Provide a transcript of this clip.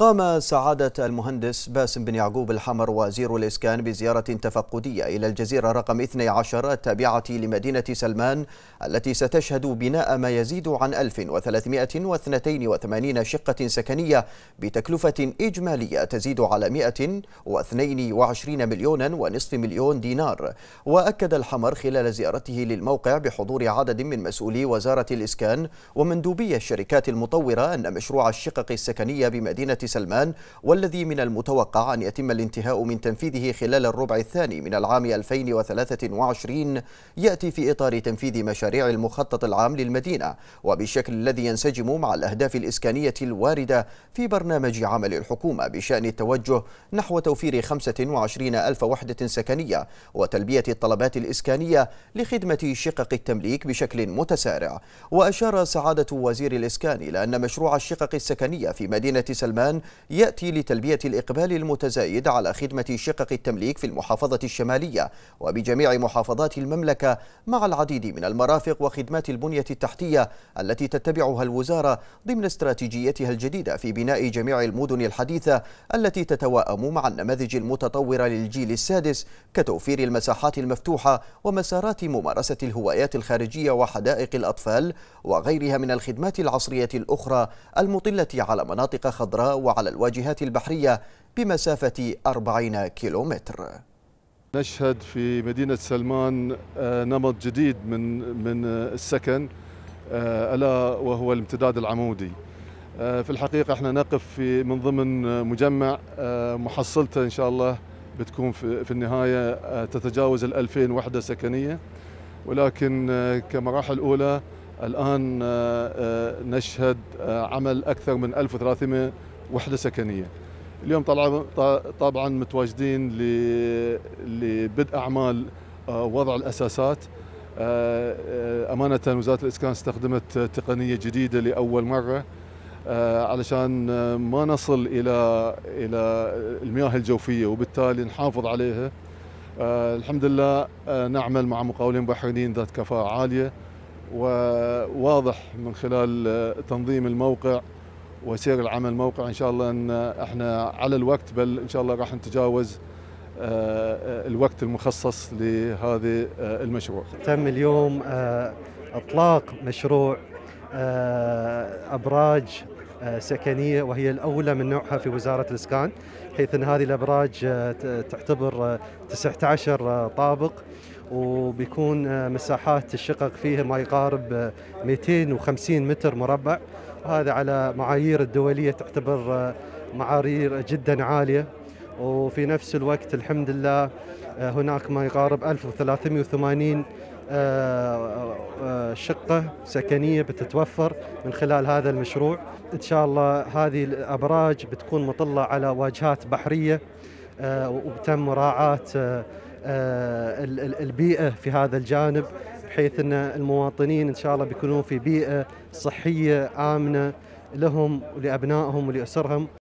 قام سعادة المهندس باسم بن يعقوب الحمر وزير الإسكان بزيارة تفقدية إلى الجزيرة رقم 12 التابعة لمدينة سلمان التي ستشهد بناء ما يزيد عن 1382 شقة سكنية بتكلفة إجمالية تزيد على 122 مليونا ونصف مليون دينار وأكد الحمر خلال زيارته للموقع بحضور عدد من مسؤولي وزارة الإسكان ومندوبي الشركات المطورة أن مشروع الشقق السكنية بمدينة سلمان والذي من المتوقع أن يتم الانتهاء من تنفيذه خلال الربع الثاني من العام 2023 يأتي في إطار تنفيذ مشاريع المخطط العام للمدينة وبالشكل الذي ينسجم مع الأهداف الإسكانية الواردة في برنامج عمل الحكومة بشأن التوجه نحو توفير 25 ألف وحدة سكنية وتلبية الطلبات الإسكانية لخدمة شقق التمليك بشكل متسارع وأشار سعادة وزير الإسكان إلى أن مشروع الشقق السكنية في مدينة سلمان يأتي لتلبية الإقبال المتزايد على خدمة شقق التمليك في المحافظة الشمالية وبجميع محافظات المملكة مع العديد من المرافق وخدمات البنية التحتية التي تتبعها الوزارة ضمن استراتيجيتها الجديدة في بناء جميع المدن الحديثة التي تتواءم مع النماذج المتطورة للجيل السادس كتوفير المساحات المفتوحة ومسارات ممارسة الهوايات الخارجية وحدائق الأطفال وغيرها من الخدمات العصرية الأخرى المطلة على مناطق خضراء على الواجهات البحرية بمسافة 40 كيلومتر نشهد في مدينة سلمان آه، نمط جديد من من آه، السكن آه، ألا وهو الامتداد العمودي في الحقيقة احنا نقف في من ضمن مجمع محصلته إن شاء الله بتكون في النهاية تتجاوز ال 2000 وحدة سكنية ولكن كمراحل أولى الآن نشهد عمل أكثر من 1300 وحده سكنيه اليوم طبعا طبعا متواجدين لبدء اعمال آه، وضع الاساسات آه، آه، امانه وزاره الاسكان استخدمت تقنيه جديده لاول مره علشان ما نصل الى الى المياه الجوفيه وبالتالي نحافظ عليها الحمد لله نعمل مع مقاولين بحرينيين ذات كفاءه عاليه وواضح من خلال تنظيم الموقع وسير العمل موقع ان شاء الله ان احنا على الوقت بل ان شاء الله راح نتجاوز آه، آه، الوقت المخصص لهذا آه، المشروع. تم اليوم اطلاق مشروع ابراج سكنيه وهي الاولى من نوعها في وزاره الاسكان حيث ان هذه الابراج تعتبر 19 طابق وبيكون مساحات الشقق فيها ما يقارب 250 متر مربع هذا على معايير الدولية تعتبر آه، معايير جدا عالية وفي نفس الوقت الحمد لله آه، هناك ما يقارب 1380 آه، شقة سكنية بتتوفر من خلال هذا المشروع إن شاء الله هذه الأبراج بتكون مطلة على واجهات بحرية وتم مراعاة البيئة في هذا الجانب بحيث ان المواطنين ان شاء الله بيكونون في بيئه صحيه امنه لهم ولابنائهم ولاسرهم